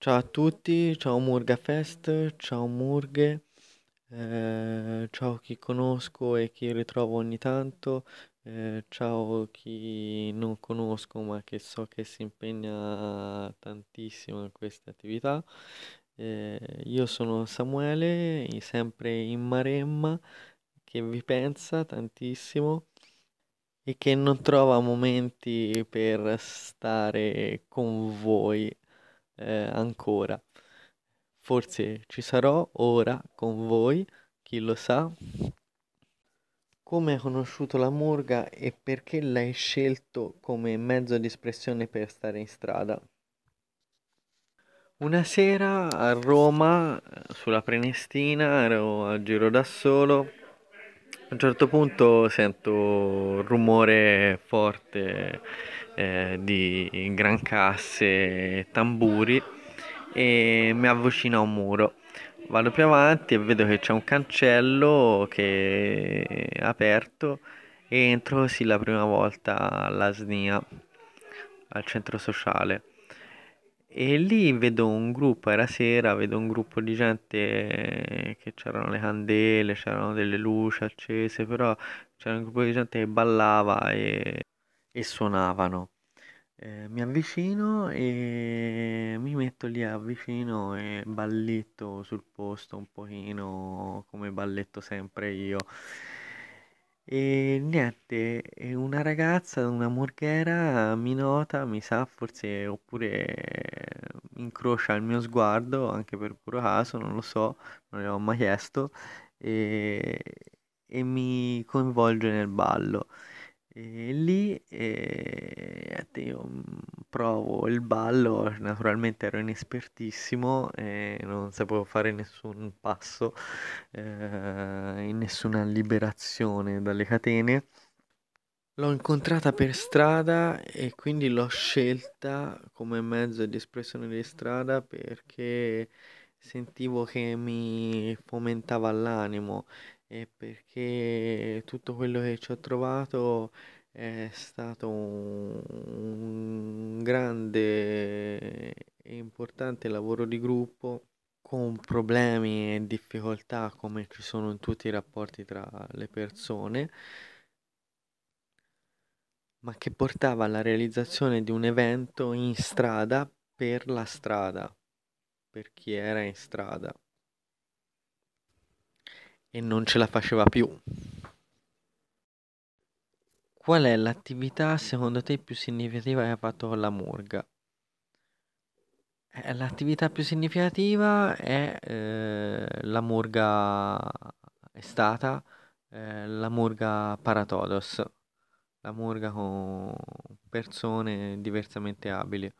Ciao a tutti, ciao Murgafest, ciao Murghe, eh, ciao chi conosco e chi ritrovo ogni tanto, eh, ciao chi non conosco ma che so che si impegna tantissimo in queste attività. Eh, io sono Samuele, sempre in Maremma, che vi pensa tantissimo e che non trova momenti per stare con voi eh, ancora. Forse ci sarò ora con voi, chi lo sa. Come hai conosciuto la murga e perché l'hai scelto come mezzo di espressione per stare in strada? Una sera a Roma, eh, sulla Prenestina, ero a giro da solo a un certo punto sento un rumore forte eh, di grancasse e tamburi e mi avvicino a un muro. Vado più avanti e vedo che c'è un cancello che è aperto e entro così la prima volta alla SNIA, al centro sociale. E lì vedo un gruppo, era sera, vedo un gruppo di gente eh, che c'erano le candele, c'erano delle luci accese, però c'era un gruppo di gente che ballava e, e suonavano. Eh, mi avvicino e mi metto lì avvicino e balletto sul posto un pochino come balletto sempre io. E niente, una ragazza, una morghera, mi nota, mi sa forse, oppure incrocia il mio sguardo, anche per puro caso, non lo so, non le ho mai chiesto, e, e mi coinvolge nel ballo. E lì, e, eh, niente, io mm, provo il ballo, naturalmente ero inespertissimo e non sapevo fare nessun passo, eh, nessuna liberazione dalle catene. L'ho incontrata per strada e quindi l'ho scelta come mezzo di espressione di strada perché sentivo che mi fomentava l'animo e perché tutto quello che ci ho trovato è stato un, grande e importante lavoro di gruppo con problemi e difficoltà come ci sono in tutti i rapporti tra le persone, ma che portava alla realizzazione di un evento in strada per la strada, per chi era in strada e non ce la faceva più. Qual è l'attività secondo te più significativa che hai fatto con la Murga? Eh, l'attività più significativa è eh, la Murga è stata eh, la Murga Paratodos, la Murga con persone diversamente abili.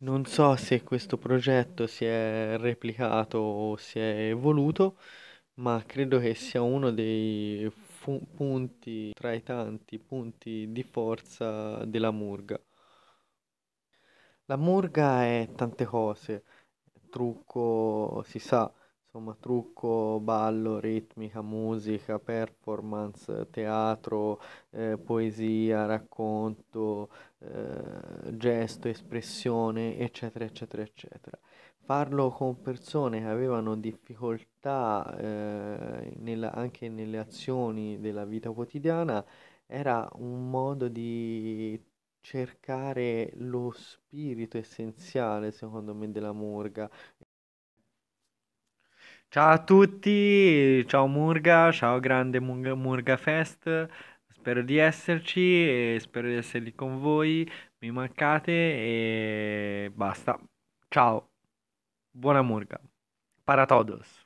Non so se questo progetto si è replicato o si è evoluto, ma credo che sia uno dei fu- punti tra i tanti punti di forza della Murga. La Murga è tante cose, trucco si sa, insomma trucco, ballo, ritmica, musica, performance, teatro, eh, poesia, racconto, eh, gesto, espressione, eccetera, eccetera, eccetera. Parlo con persone che avevano difficoltà eh, nella, anche nelle azioni della vita quotidiana era un modo di cercare lo spirito essenziale, secondo me, della Murga. Ciao a tutti, ciao Murga, ciao grande Murga, Murga Fest, spero di esserci e spero di essere lì con voi, mi mancate e basta, ciao! Bom amor, Para todos.